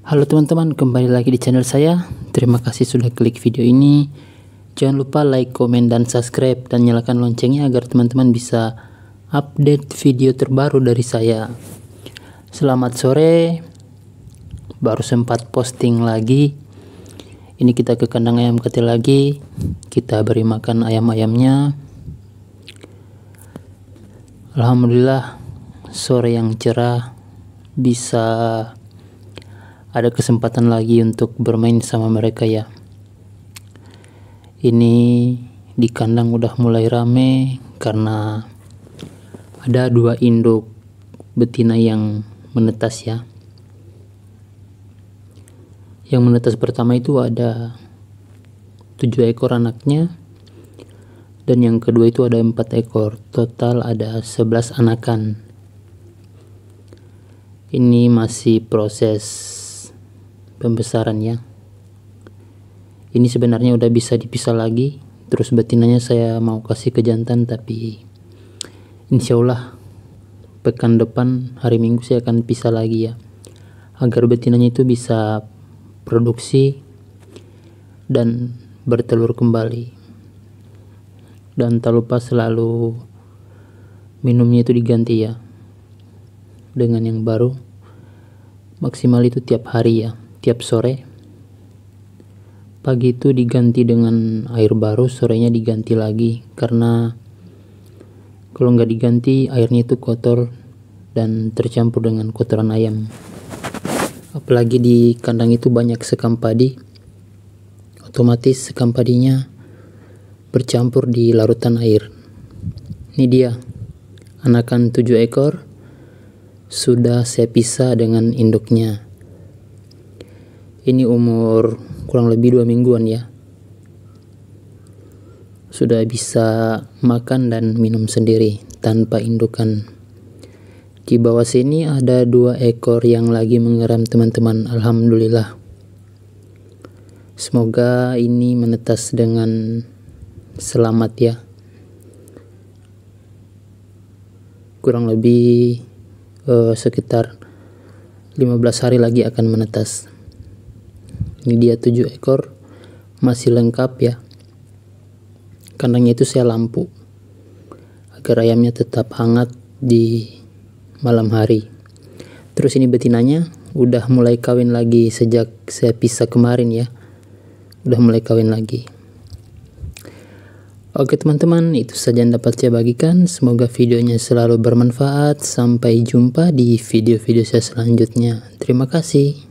Halo teman-teman, kembali lagi di channel saya. Terima kasih sudah klik video ini. Jangan lupa like, komen, dan subscribe, dan nyalakan loncengnya agar teman-teman bisa update video terbaru dari saya. Selamat sore, baru sempat posting lagi. Ini kita ke kandang ayam kecil lagi. Kita beri makan ayam-ayamnya. Alhamdulillah, sore yang cerah bisa ada kesempatan lagi untuk bermain sama mereka ya. Ini di kandang udah mulai rame karena ada dua induk betina yang menetas ya. Yang menetas pertama itu ada tujuh ekor anaknya dan yang kedua itu ada empat ekor total ada sebelas anakan ini masih proses pembesarannya ini sebenarnya udah bisa dipisah lagi terus betinanya saya mau kasih ke jantan tapi insya Allah pekan depan hari minggu saya akan pisah lagi ya agar betinanya itu bisa produksi dan bertelur kembali dan tak lupa selalu minumnya itu diganti ya dengan yang baru maksimal itu tiap hari ya tiap sore pagi itu diganti dengan air baru sorenya diganti lagi karena kalau nggak diganti airnya itu kotor dan tercampur dengan kotoran ayam apalagi di kandang itu banyak sekam padi otomatis sekam padinya bercampur di larutan air ini dia anakan tujuh ekor sudah saya pisah dengan induknya ini umur kurang lebih dua mingguan ya sudah bisa makan dan minum sendiri tanpa indukan di bawah sini ada dua ekor yang lagi mengeram teman-teman Alhamdulillah semoga ini menetas dengan selamat ya kurang lebih eh, sekitar 15 hari lagi akan menetas ini dia 7 ekor masih lengkap ya kandangnya itu saya lampu agar ayamnya tetap hangat di malam hari terus ini betinanya udah mulai kawin lagi sejak saya pisah kemarin ya udah mulai kawin lagi Oke teman-teman, itu saja yang dapat saya bagikan. Semoga videonya selalu bermanfaat. Sampai jumpa di video-video saya selanjutnya. Terima kasih.